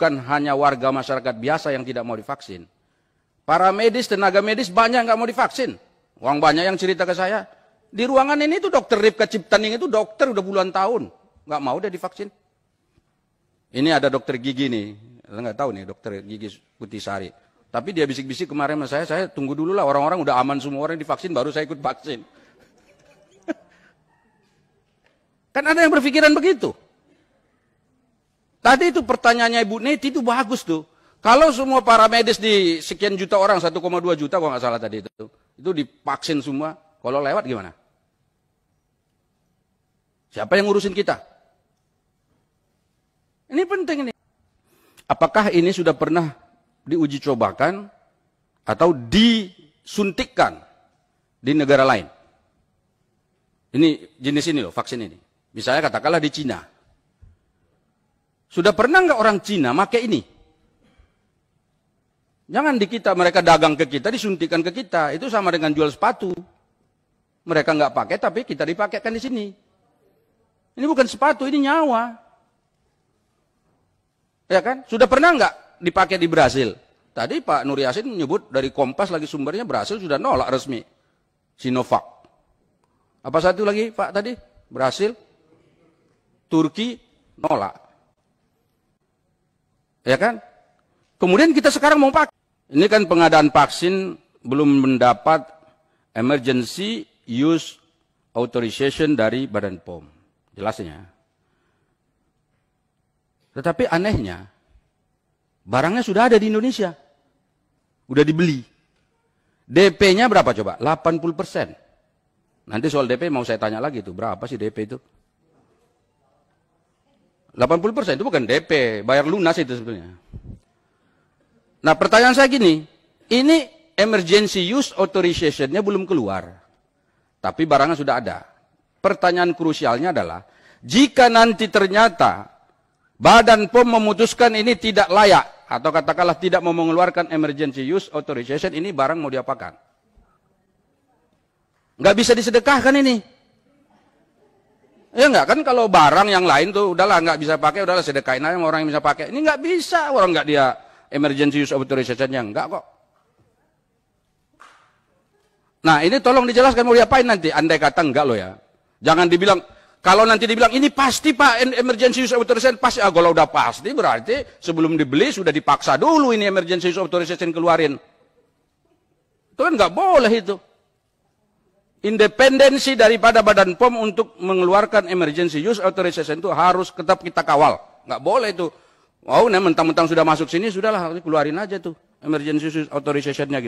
bukan hanya warga masyarakat biasa yang tidak mau divaksin. Para medis, tenaga medis banyak nggak mau divaksin. Uang banyak yang cerita ke saya. Di ruangan ini tuh dokter Ripka Ciptaning itu dokter udah puluhan tahun. Nggak mau dia divaksin. Ini ada dokter gigi nih. Nggak tahu nih dokter gigi putih sari. Tapi dia bisik-bisik kemarin sama saya, saya tunggu dulu lah orang-orang udah aman semua orang divaksin baru saya ikut vaksin. kan ada yang berpikiran begitu. Tadi itu pertanyaannya Ibu Neti itu bagus tuh. Kalau semua para medis di sekian juta orang, 1,2 juta kalau nggak salah tadi itu, itu dipaksin semua, kalau lewat gimana? Siapa yang ngurusin kita? Ini penting ini. Apakah ini sudah pernah diuji cobakan atau disuntikkan di negara lain? Ini jenis ini loh, vaksin ini. Misalnya katakanlah di Cina, sudah pernah nggak orang Cina pakai ini? Jangan di kita, mereka dagang ke kita, disuntikan ke kita. Itu sama dengan jual sepatu. Mereka nggak pakai, tapi kita dipakaikan di sini. Ini bukan sepatu, ini nyawa. Ya kan? Sudah pernah nggak dipakai di Brasil? Tadi Pak Nur Yasin menyebut dari Kompas lagi sumbernya Brasil sudah nolak resmi. Sinovac. Apa satu lagi Pak tadi? Brasil, Turki, nolak. Ya kan? Kemudian kita sekarang mau pakai. Ini kan pengadaan vaksin belum mendapat emergency use authorization dari Badan POM. Jelasnya. Ya. Tetapi anehnya, barangnya sudah ada di Indonesia. sudah dibeli. DP-nya berapa coba? 80 persen. Nanti soal DP mau saya tanya lagi itu. berapa sih DP itu? 80% itu bukan DP, bayar lunas itu sebetulnya. Nah pertanyaan saya gini, ini emergency use authorization-nya belum keluar. Tapi barangnya sudah ada. Pertanyaan krusialnya adalah, jika nanti ternyata badan POM memutuskan ini tidak layak, atau katakanlah tidak mau mengeluarkan emergency use authorization, ini barang mau diapakan? Nggak bisa disedekahkan ini. Ya enggak kan kalau barang yang lain tuh udahlah nggak bisa pakai, udahlah sedekain aja orang yang bisa pakai. Ini nggak bisa, orang nggak dia emergency use authorization yang enggak kok. Nah, ini tolong dijelaskan mau diapain nanti. Andai kata enggak lo ya. Jangan dibilang kalau nanti dibilang ini pasti Pak emergency use authorization pasti ah, kalau udah pasti berarti sebelum dibeli sudah dipaksa dulu ini emergency use authorization keluarin. Itu kan nggak boleh itu independensi daripada Badan POM untuk mengeluarkan emergency use authorization itu harus tetap kita kawal. Nggak boleh itu. Wow, nah mentang-mentang sudah masuk sini, sudahlah keluarin aja tuh emergency use authorizationnya gitu.